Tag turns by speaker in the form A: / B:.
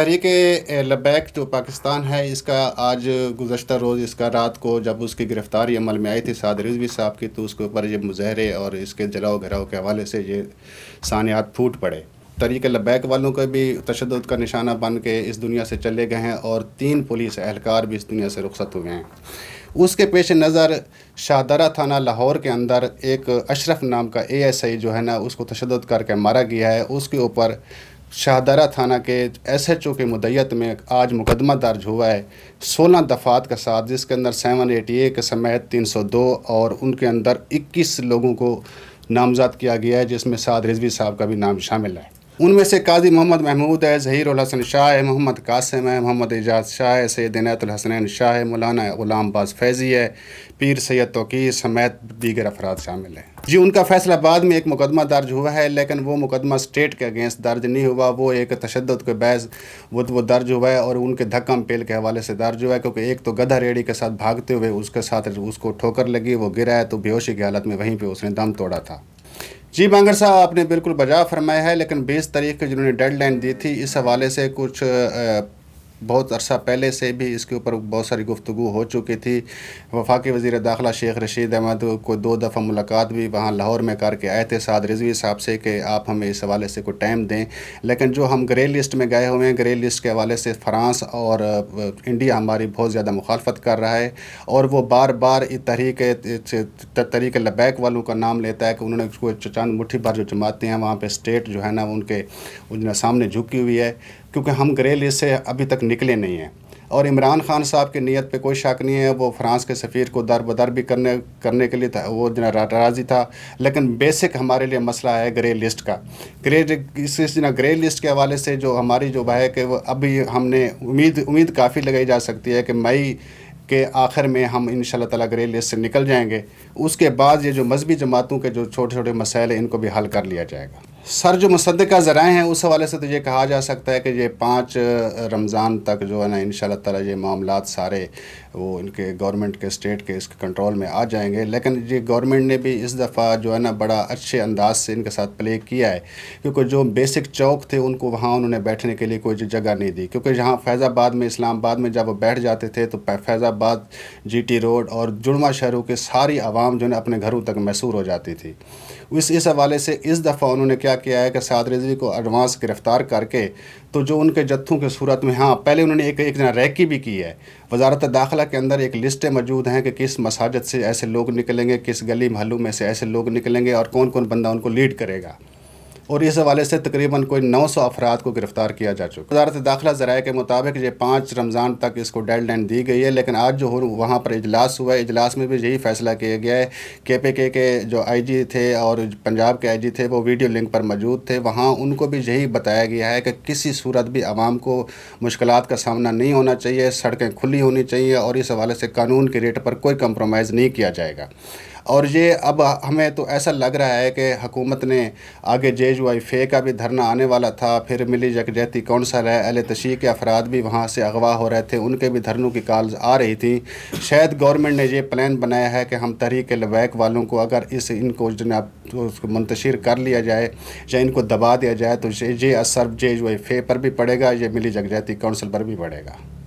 A: तहरीक लबैक जो पाकिस्तान है इसका आज गुजशत रोज़ इसका रात को जब उसकी गिरफ़्तारी अमल में आई थी साद रिजवी साहब की तो उसके ऊपर ये मुजहरे और इसके जलाओ घराव के हवाले से ये सानियात फूट पड़े तरीके लबैक वालों का भी तशद का निशाना बन के इस दुनिया से चले गए हैं और तीन पुलिस एहलकार भी इस दुनिया से रुखसत हुए हैं उसके पेश नज़र शाहदरा थाना लाहौर के अंदर एक अशरफ नाम का एएसआई एस आई जो है ना उसको तशद करके मारा गया है उसके ऊपर शाहदारा थाना के एसएचओ के मुदैत में आज मुकदमा दर्ज हुआ है सोलह दफात का साथ जिसके अंदर सेवन एटी ए के समेत तीन सौ दो और उनके अंदर इक्कीस लोगों को नामजद किया गया है जिसमें साद रिजवी साहब का भी नाम शामिल है उनमें से काजी मोहम्मद महमूद है ज़हीर हसन शाह है मोहम्मद कासिम है मोहम्मद एजाज शाह है सैद हसनैन शाह है मौलाना गुलाम बाज फैज़ी है पीर सैद तोकीर समेत दीगर अफराद शामिल हैं जी उनका फैसला बाद में एक मुकदमा दर्ज हुआ है लेकिन वो मुकदमा स्टेट के अगेंस्ट दर्ज नहीं हुआ वो एक तशद के बैज वो वो दर्ज हुआ है और उनके धक्का पेल के हवाले से दर्ज हुआ है क्योंकि एक तो गधा रेडी के साथ भागते हुए उसके साथ उसको ठोकर लगी वो गिरा है तो बेहोशी की हालत में वहीं पर उसने दम तोड़ा था जी बांगर साहब आपने बिल्कुल बजा फरमाया है लेकिन 20 तारीख को जिन्होंने डेडलाइन दी थी इस हवाले से कुछ बहुत अरसा पहले से भी इसके ऊपर बहुत सारी गुफ्तु हो चुकी थी वफाक वज़ी दाखिला शेख रशीद अहमद को दो दफ़ा मुलाकात भी वहाँ लाहौर में करके आए थे साद रिजवी साहब से कि आप हमें इस हवाले से कोई टाइम दें लेकिन जो हम ग्रे लिस्ट में गए हुए हैं ग्रे लिस्ट के हवाले से फ़्रांस और इंडिया हमारी बहुत ज़्यादा मुखालफत कर रहा है और वो बार बार तरीके तरीक लबैक वालों का नाम लेता है कि उन्होंने चंद मुठ्ठी भर जो जमाते हैं वहाँ पर स्टेट जो है ना उनके उन सामने झुकी हुई है क्योंकि हम ग्रे लिस्ट से अभी तक निकले नहीं हैं और इमरान खान साहब की नीयत पे कोई शक नहीं है वो फ्रांस के सफ़ीर को दर बदर भी करने करने के लिए था वो राजी था लेकिन बेसिक हमारे लिए मसला है ग्रे लिस्ट का ग्रे इस जना ग्रे लिस्ट के हवाले से जो हमारी जो है कि वो अभी हमने उम्मीद उम्मीद काफ़ी लगाई जा सकती है कि मई के आखिर में हम इन तला ग्रे लिस्ट से निकल जाएंगे उसके बाद ये जो मजहबी जमातों के जो छोटे छोटे मसाइल हैं इनको भी हल कर लिया जाएगा सर जो मुसद का ज़राए हैं उस हवाले से तो ये कहा जा सकता है कि ये पाँच रमज़ान तक जो है ना इन ताला ये मामला सारे वो इनके गवर्नमेंट के स्टेट के इसके कंट्रोल में आ जाएंगे लेकिन ये गवर्नमेंट ने भी इस दफ़ा जो है ना बड़ा अच्छे अंदाज से इनके साथ प्ले किया है क्योंकि जो बेसिक चौक थे उनको वहाँ उन्होंने बैठने के लिए कोई जगह नहीं दी क्योंकि जहाँ फैज़ाबाद में इस्लामाबाद में जब वो बैठ जाते थे तो फैज़ाबाद जी रोड और जुड़वा शहरों के सारी आवाम जो है अपने घरों तक मैसूर हो जाती थी इस इस हवाले से इस दफ़ा उन्होंने क्या किया है कि साद रिजवी को एडवांस गिरफ़्तार करके तो जो उनके जत्थों की सूरत में हाँ पहले उन्होंने एक एक जना रैकी भी की है वजारत दाखिला के अंदर एक लिस्टें मौजूद हैं कि किस मसाजद से ऐसे लोग निकलेंगे किस गली महलों में से ऐसे लोग निकलेंगे और कौन कौन बंदा उनको लीड करेगा और इस हवाले से तकरीबन कोई नौ सौ अफराद को गिरफ्तार किया जा चुका वजारत दाखिला जराये के मुताबिक ये पाँच रमज़ान तक इसको डेड लाइन दी गई है लेकिन आज जो वहाँ पर इजलास हुआ है इजलास में भी यही फैसला किया गया है के पे के के जो आई जी थे और पंजाब के आई जी थे वो वीडियो लिंक पर मौजूद थे वहाँ उनको भी यही बताया गया है कि किसी सूरत भी आवाम को मुश्किल का सामना नहीं होना चाहिए सड़कें खुली होनी चाहिए और इस हवाले से कानून के रेट पर कोई कंप्रोमाइज़ नहीं किया जाएगा और ये अब हमें तो ऐसा लग रहा है कि हुकूमत ने आगे जे यू आई फे का भी धरना आने वाला था फिर मिली यकजहती कौंसल है अहल तशी के अफराद भी वहाँ से अगवा हो रहे थे उनके भी धरनों की कॉल आ रही थी शायद गवर्नमेंट ने ये प्लान बनाया है कि हम तहरीक लबैक वालों को अगर इस इनको जनाब तो उसको मुंतशिर कर लिया जाए या इनको दबा दिया जाए तो ये असर जे यू आई फे पर भी पड़ेगा ये मिली जगजाती कौंसिल पर भी पड़ेगा